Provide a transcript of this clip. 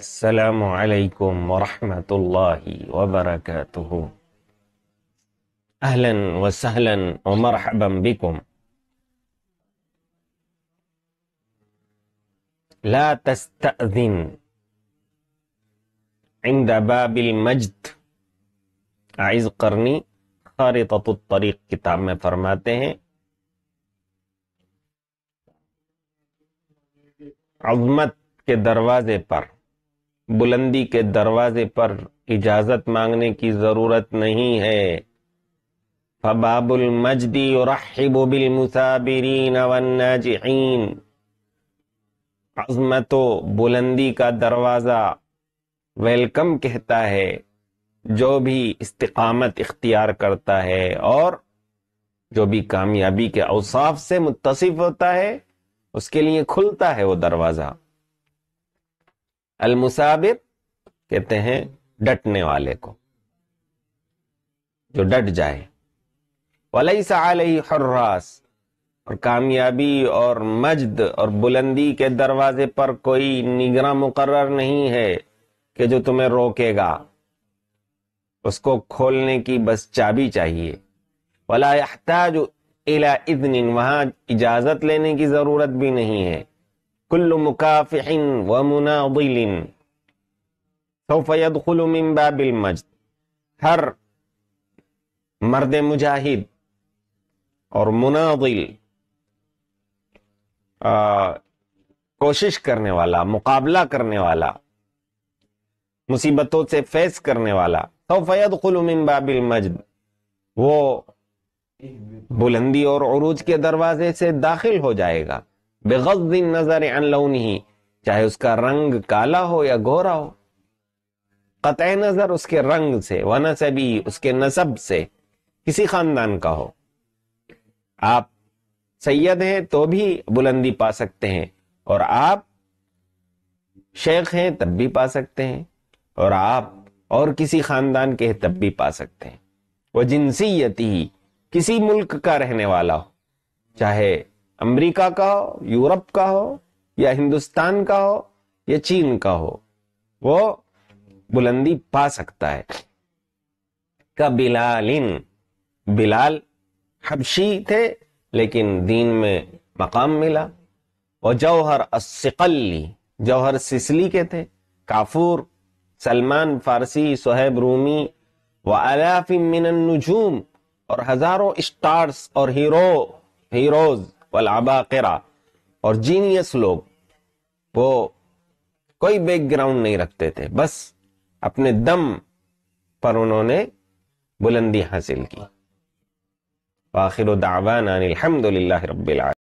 السلام عليكم ورحمة الله وبركاته أهلا وسهلا ومرحبا بكم لا تستأذن عند باب المجد أعز قرني خارطة الطريق كتاب فرماته عظمت के दरवाजे पर बुलंदी के दरवाजे पर इजाजत मांगने की जरूरत नहीं है फबाबुल मजदी अहिबोबिल मुसाबिरीन वन्नाजिईन अजमतो बुलंदी का दरवाज़ा वेलकम कहता है जो भी इस्तकामत इख्तियार करता है और जो भी कामयाबी के अवसाफ से मुतसिफ होता है उसके लिए खुलता है वो दरवाज़ा अलमुसाबिर कहते हैं डटने वाले को जो डट जाए वलई सालही हर्रास और कामयाबी और मजद और बुलंदी के दरवाजे पर कोई निगरा मुकर्र नहीं है कि जो तुम्हें रोकेगा उसको खोलने की बस चाबी चाहिए वला इला वहां इजाजत लेने की जरूरत भी नहीं है कुल्लु मुकाफिन व मुनादिलिन सौफयदुल मिन बाबिल मजद हर मर्द मुजाहिद और मुनादिल कोशिश करने वाला मुकाबला करने वाला मुसीबतों से फेस करने वाला सौफयदुल मिन बाबिल मजद वो बुलंदी और अरूज के दरवाजे से दाखिल हो जाएगा बेगजिन नजर ही चाहे उसका रंग काला हो या गोरा हो कत नजर उसके रंग से व नसबी उसके नसब से किसी खानदान का हो आप सैयद हैं तो भी बुलंदी पा सकते हैं और आप शेख हैं तब भी पा सकते हैं और आप और किसी खानदान के तब भी पा सकते हैं वह जिनसीयती ही किसी मुल्क का रहने वाला हो चाहे अमेरिका का हो यूरोप का हो या हिंदुस्तान का हो या चीन का हो वो बुलंदी पा सकता है का बिलाल हबशी थे लेकिन दीन में मकाम मिला और जौहर असिकली जौहर सिसली के थे काफूर सलमान फारसी सोहेब रूमी व अलाफी मिनन और हजारों स्टार्स और हीरो हीरोज़ वलाबाकरा और जीनियस लोग वो कोई बैकग्राउंड नहीं रखते थे बस अपने दम पर उन्होंने बुलंदी हासिल की आखिर नानी अलहमदुल्ला रबी